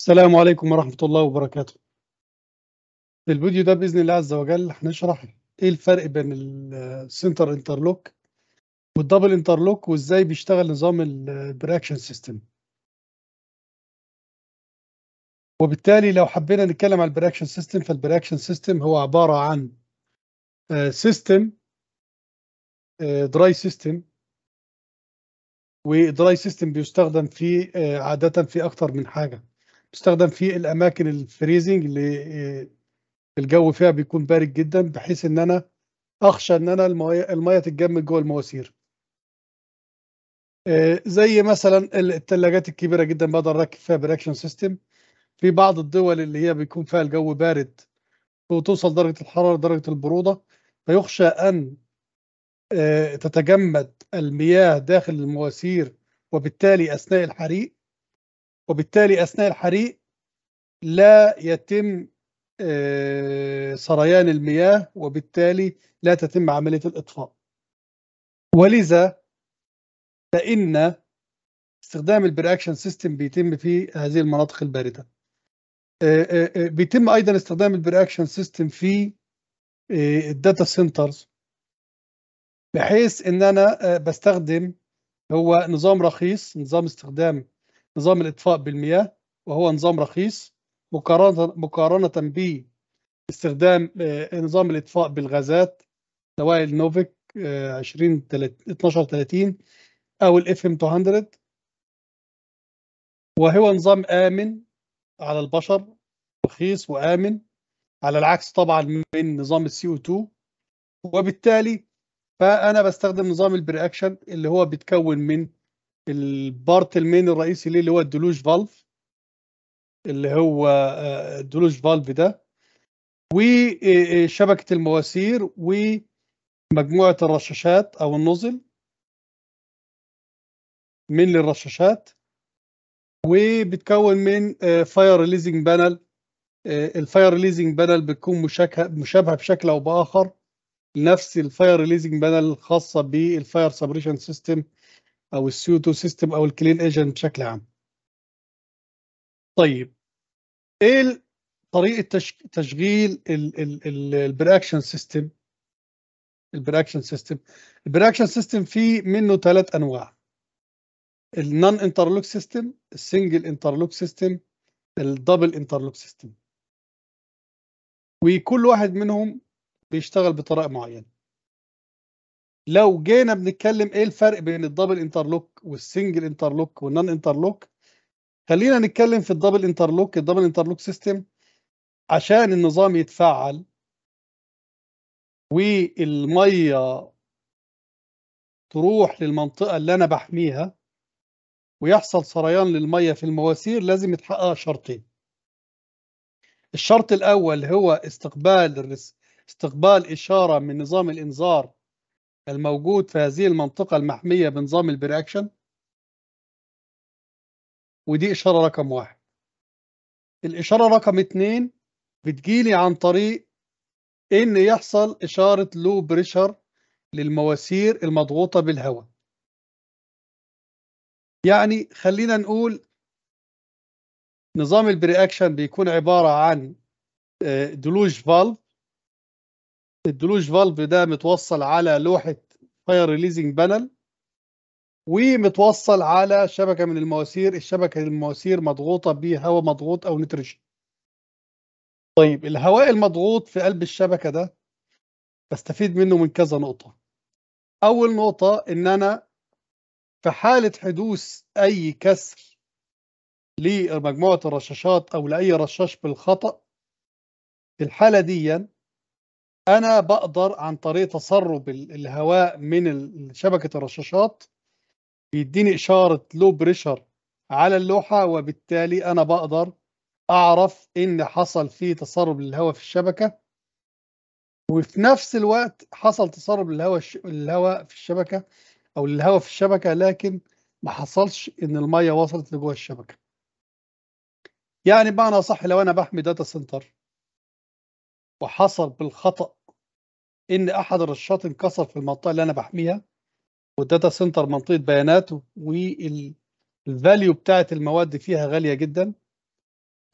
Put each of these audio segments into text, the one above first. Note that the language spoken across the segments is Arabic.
السلام عليكم ورحمة الله وبركاته في الفيديو ده بإذن الله عز وجل هنشرح إيه الفرق بين السنتر انترلوك والدبل انترلوك وإزاي بيشتغل نظام البراكشن سيستم وبالتالي لو حبينا نتكلم على البراكشن سيستم فالبراكشن سيستم هو عبارة عن سيستم دراي سيستم ودراي سيستم بيستخدم في آه، عادة في أكتر من حاجة بيستخدم في الاماكن الفريزنج اللي آه، الجو فيها بيكون بارد جدا بحيث ان انا اخشى ان انا الميه تتجمد جوه المواسير آه، زي مثلا الثلاجات الكبيره جدا بقدر اركب فيها بريكشن سيستم في بعض الدول اللي هي بيكون فيها الجو بارد وتوصل درجه الحراره درجه البروده فيخشى ان آه، تتجمد المياه داخل المواسير وبالتالي اثناء الحريق وبالتالي اثناء الحريق لا يتم آه، سريان المياه وبالتالي لا تتم عمليه الاطفاء ولذا فان استخدام البرياكشن سيستم بيتم في هذه المناطق البارده آه، آه، بيتم ايضا استخدام البرياكشن سيستم في الداتا سنترز بحيث ان انا بستخدم هو نظام رخيص نظام استخدام نظام الإطفاء بالمياه وهو نظام رخيص مقارنة مقارنة باستخدام آه، نظام الإطفاء بالغازات سواء النوفيك 20 12 30 أو الاف ام 200 وهو نظام آمن على البشر رخيص وآمن على العكس طبعا من نظام السي او 2 وبالتالي فأنا بستخدم نظام البرياكشن اللي هو بيتكون من البارت المين الرئيسي ليه اللي هو الدلوج فالف اللي هو الدلوج آه، فالف ده وشبكه آه، آه، المواسير ومجموعه الرشاشات او النزل من للرشاشات وبتكون من فاير ريليزنج بانل الفاير ريليزنج بانل بتكون مشابهه مشابهه بشكل او باخر لنفس الفاير ريليزنج بانل الخاصه بالفاير سبريشن سيستم او السيوتو سيستم او الكلين ايجنت بشكل عام طيب ايه طريقه تشغيل البرياكشن سيستم البرياكشن سيستم البرياكشن سيستم فيه منه ثلاث انواع النون انترلوك سيستم السنجل انترلوك سيستم الدبل انترلوك سيستم وكل واحد منهم بيشتغل بطريقه معينه لو جينا بنتكلم ايه الفرق بين الدبل انترلوك والسنجل انترلوك والنان انترلوك خلينا نتكلم في الدبل انترلوك الدبل انترلوك سيستم عشان النظام يتفعل والميه تروح للمنطقه اللي انا بحميها ويحصل سريان للميه في المواسير لازم يتحقق شرطين الشرط الاول هو استقبال استقبال اشاره من نظام الانذار الموجود في هذه المنطقة المحمية بنظام البرياكشن ودي إشارة رقم واحد الإشارة رقم اتنين بتجيلي عن طريق إن يحصل إشارة لو بريشر للمواسير المضغوطة بالهواء يعني خلينا نقول نظام البري أكشن بيكون عبارة عن دلوج آه، فالف الدلوج فالف ده متوصل على لوحه فاير ريليزنج بانل ومتوصل على شبكه من المواسير الشبكه المواسير مضغوطه بهواء مضغوط او نيتروجين طيب الهواء المضغوط في قلب الشبكه ده بستفيد منه من كذا نقطه اول نقطه ان انا في حاله حدوث اي كسر لمجموعه الرشاشات او لاي رشاش بالخطا في الحاله ديًا انا بقدر عن طريق تسرب الهواء من شبكه الرشاشات بيديني اشاره لو بريشر على اللوحه وبالتالي انا بقدر اعرف ان حصل في تسرب للهواء في الشبكه وفي نفس الوقت حصل تسرب للهواء الهواء في الشبكه او للهواء في الشبكه لكن ما حصلش ان الميه وصلت لجوه الشبكه يعني بمعنى صح لو انا بحمي داتا سنتر وحصل بالخطا ان احد الرشاشات انكسر في المنطقه اللي انا بحميها والداتا سنتر منطقه بيانات والفاليو بتاعه المواد فيها غاليه جدا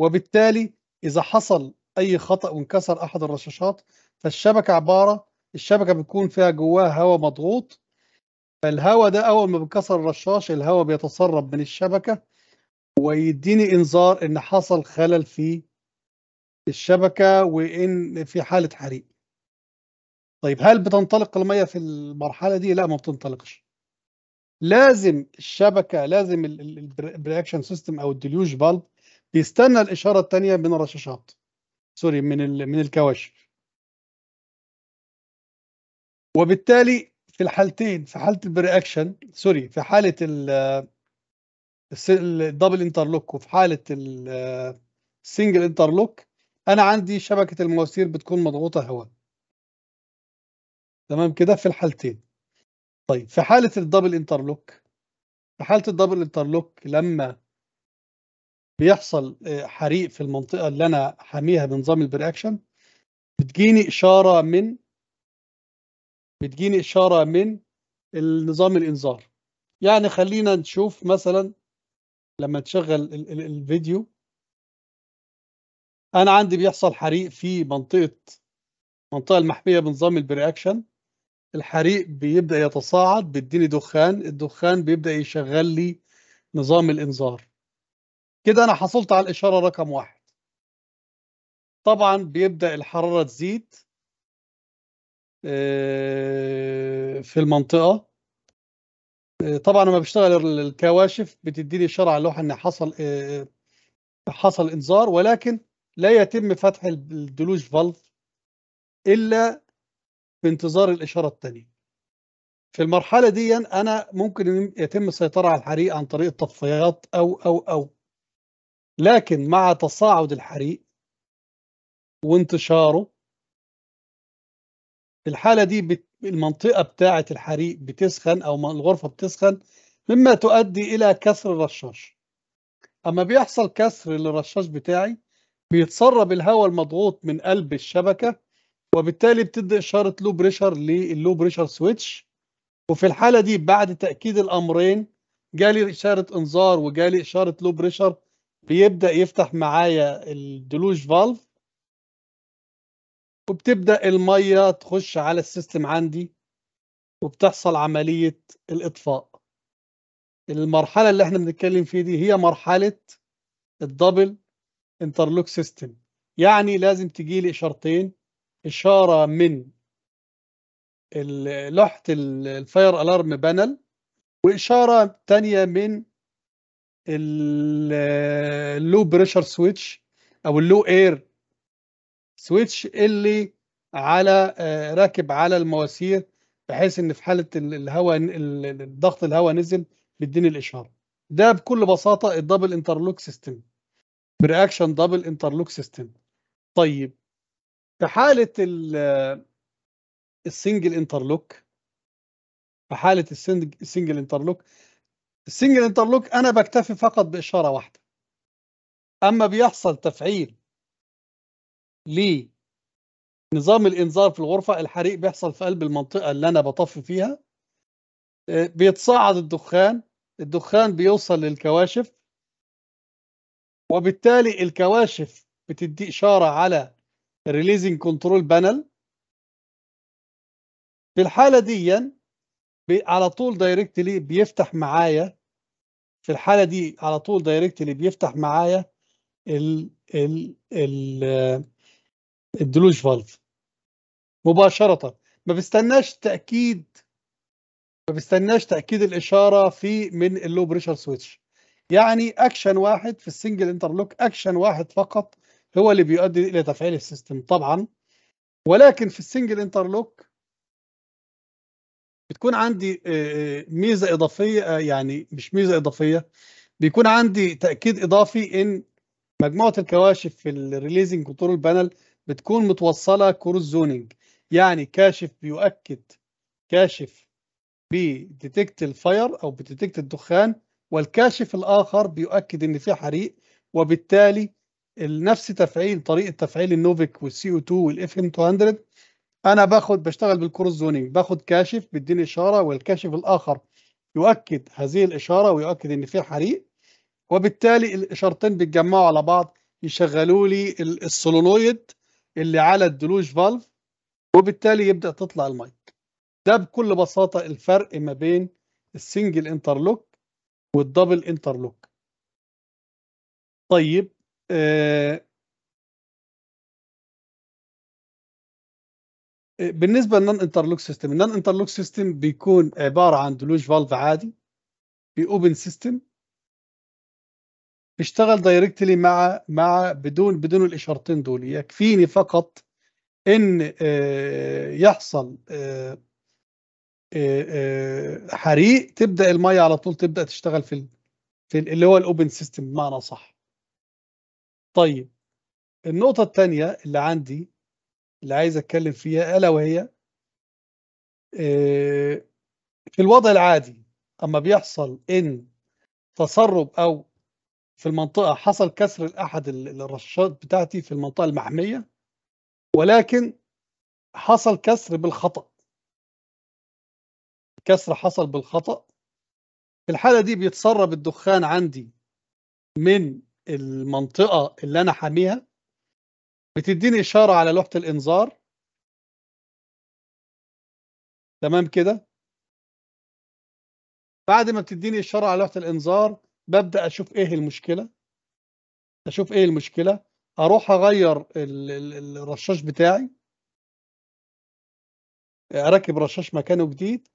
وبالتالي اذا حصل اي خطا وانكسر احد الرشاشات فالشبكه عباره الشبكه بتكون فيها جواها هواء مضغوط فالهواء ده اول ما بينكسر الرشاش الهواء بيتسرب من الشبكه ويديني انذار ان حصل خلل في الشبكه وان في حاله حريق طيب هل بتنطلق الميه في المرحله دي؟ لا ما بتنطلقش. لازم الشبكه لازم الرياكشن سيستم او الدليوج بالب بيستنى الاشاره الثانيه من الرشاشات سوري من من الكواشف. وبالتالي في الحالتين في حاله البرياكشن سوري في حاله الدبل انترلوك وفي حاله السنجل انترلوك انا عندي شبكه المواسير بتكون مضغوطه هواء تمام كده في الحالتين طيب في حالة الدبل انترلوك في حالة الدبل انترلوك لما بيحصل آه، حريق في المنطقة اللي أنا حاميها بنظام البرياكشن بتجيني إشارة من بتجيني إشارة من النظام الإنذار يعني خلينا نشوف مثلا لما تشغل الفيديو أنا عندي بيحصل حريق في منطقة منطقة المحمية بنظام البرياكشن الحريق بيبدا يتصاعد بيديني دخان الدخان بيبدا يشغل لي نظام الانذار كده انا حصلت على الاشاره رقم واحد طبعا بيبدا الحراره تزيد آه، في المنطقه آه، طبعا لما بشتغل الكواشف بتديني اشاره على اللوحه ان حصل آه، حصل انذار ولكن لا يتم فتح الدلوج فالف الا في انتظار الإشارة الثانية في المرحلة دي أنا ممكن يتم السيطرة على الحريق عن طريق التطفيات أو أو أو لكن مع تصاعد الحريق وانتشاره في الحالة دي المنطقة بتاعة الحريق بتسخن أو الغرفة بتسخن مما تؤدي إلى كسر الرشاش أما بيحصل كسر للرشاش بتاعي بيتسرب الهواء المضغوط من قلب الشبكة وبالتالي بتدي اشاره لو بريشر للو بريشر سويتش وفي الحاله دي بعد تاكيد الامرين جالي اشاره انذار وجالي اشاره لو بريشر بيبدا يفتح معايا الدلوج فالف وبتبدا الميه تخش على السيستم عندي وبتحصل عمليه الاطفاء المرحله اللي احنا بنتكلم فيه دي هي مرحله الدبل انترلوك سيستم يعني لازم تجي لي اشارتين اشاره من لوحه الفاير الارم بانل واشاره ثانيه من اللو بريشر سويتش او اللو اير سويتش اللي على آه، راكب على المواسير بحيث ان في حاله الهواء الضغط الهواء نزل بيديني الاشاره ده بكل بساطه الدبل انترلوك سيستم برياكشن دبل انترلوك سيستم طيب في حاله السنجل انترلوك في حاله السنجل انترلوك السنجل انترلوك انا بكتفي فقط باشاره واحده اما بيحصل تفعيل لنظام الانذار في الغرفه الحريق بيحصل في قلب المنطقه اللي انا بطفي فيها آه، بيتصاعد الدخان الدخان بيوصل للكواشف وبالتالي الكواشف بتدي اشاره على ريليزنج كنترول بانل في الحاله دي يعني على طول دايركتلي بيفتح معايا في الحاله دي على طول دايركتلي بيفتح معايا ال ال ال الدلوج فالف مباشره ما بستناش تاكيد ما بستناش تاكيد الاشاره في من اللو بريشر سويتش يعني اكشن واحد في السنجل انترلوك اكشن واحد فقط هو اللي بيؤدي الى تفعيل السيستم طبعا ولكن في السنجل انترلوك بتكون عندي آه، آه، ميزه اضافيه آه، يعني مش ميزه اضافيه بيكون عندي تاكيد اضافي ان مجموعه الكواشف في الريليزنج كنترول بانل بتكون متوصله كروس زونينج يعني كاشف بيؤكد كاشف بديتكت الفاير او بديتكت الدخان والكاشف الاخر بيؤكد ان في حريق وبالتالي نفس تفعيل طريقه تفعيل النوفيك والسي او 2 والاف ام 200 انا باخد بشتغل بالكروس زونينج باخد كاشف بيديني اشاره والكاشف الاخر يؤكد هذه الاشاره ويؤكد ان في حريق وبالتالي الاشارتين بيتجمعوا على بعض يشغلوا لي السولونويد اللي على الدلوج فالف وبالتالي يبدا تطلع المايك ده بكل بساطه الفرق ما بين السنجل انترلوك والدبل انترلوك طيب آه، آه، بالنسبه للنون انترلوك سيستم النون انترلوك سيستم بيكون عباره عن دلوج فالف عادي باوبن سيستم بيشتغل دايركتلي مع مع بدون بدون الاشارتين دول يكفيني فقط ان آه، يحصل حريق تبدا الميه على طول تبدا تشتغل في اللي هو الاوبن سيستم بمعنى صح طيب النقطة الثانية اللي عندي اللي عايز أتكلم فيها ألا وهي آه، في الوضع العادي أما بيحصل إن تسرب أو في المنطقة حصل كسر لأحد الرشاشات بتاعتي في المنطقة المحمية ولكن حصل كسر بالخطأ كسر حصل بالخطأ في الحالة دي بيتسرب الدخان عندي من المنطقه اللي انا حاميها بتديني اشاره على لوحه الانذار تمام كده بعد ما بتديني اشاره على لوحه الانذار ببدا اشوف ايه المشكله اشوف ايه المشكله اروح اغير الرشاش بتاعي اركب رشاش مكانه جديد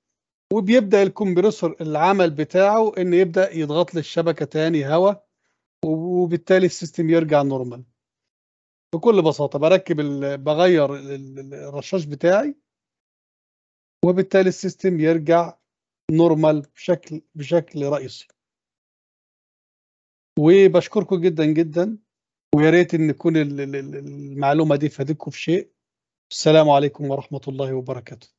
وبيبدا الكمبريسور العمل بتاعه ان يبدا يضغط للشبكه تاني هواء وبالتالي السيستم يرجع نورمال بكل بساطه بركب بغير الرشاش بتاعي وبالتالي السيستم يرجع نورمال بشكل بشكل رئيسي وبشكركم جدا جدا ويا ريت ان تكون المعلومه دي فادتكم في شيء السلام عليكم ورحمه الله وبركاته